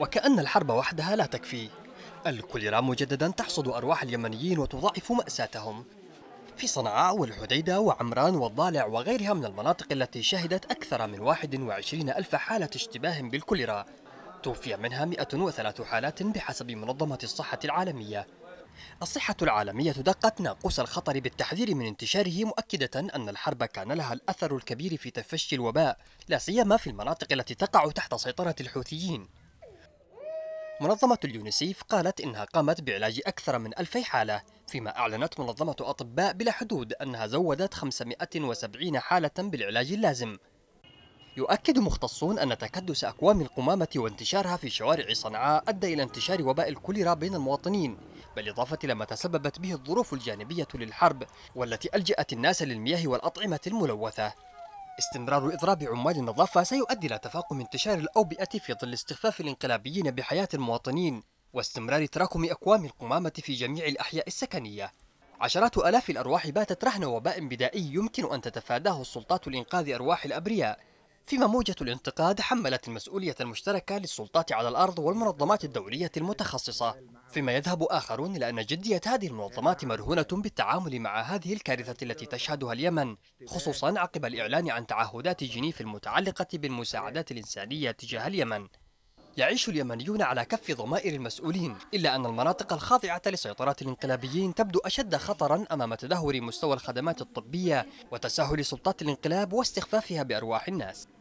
وكأن الحرب وحدها لا تكفي الكوليرا مجددا تحصد أرواح اليمنيين وتضاعف مأساتهم في صنعاء والحديدة وعمران والضالع وغيرها من المناطق التي شهدت أكثر من 21 ألف حالة اشتباه بالكوليرا توفي منها 103 حالات بحسب منظمة الصحة العالمية الصحة العالمية دقت ناقوس الخطر بالتحذير من انتشاره مؤكدة أن الحرب كان لها الأثر الكبير في تفشي الوباء لا سيما في المناطق التي تقع تحت سيطرة الحوثيين منظمة اليونيسيف قالت إنها قامت بعلاج أكثر من 2000 حالة فيما أعلنت منظمة أطباء بلا حدود أنها زودت 570 حالة بالعلاج اللازم يؤكد مختصون أن تكدس أكوام القمامة وانتشارها في شوارع صنعاء أدى إلى انتشار وباء الكوليرا بين المواطنين بالإضافة لما تسببت به الظروف الجانبية للحرب والتي ألجأت الناس للمياه والأطعمة الملوثة استمرار إضراب عمال النظافة سيؤدي إلى تفاقم انتشار الأوبئة في ظل استخفاف الانقلابيين بحياة المواطنين واستمرار تراكم أكوام القمامة في جميع الأحياء السكنية عشرات آلاف الأرواح باتت رهن وباء بدائي يمكن أن تتفاداه السلطات لإنقاذ أرواح الأبرياء فيما موجة الانتقاد حملت المسؤولية المشتركة للسلطات على الأرض والمنظمات الدولية المتخصصة فيما يذهب آخرون إلى أن جدية هذه المنظمات مرهونة بالتعامل مع هذه الكارثة التي تشهدها اليمن خصوصا عقب الإعلان عن تعهدات جنيف المتعلقة بالمساعدات الإنسانية تجاه اليمن يعيش اليمنيون على كف ضمائر المسؤولين إلا أن المناطق الخاضعة لسيطرة الانقلابيين تبدو أشد خطرا أمام تدهور مستوى الخدمات الطبية وتساهل سلطات الانقلاب واستخفافها بأرواح الناس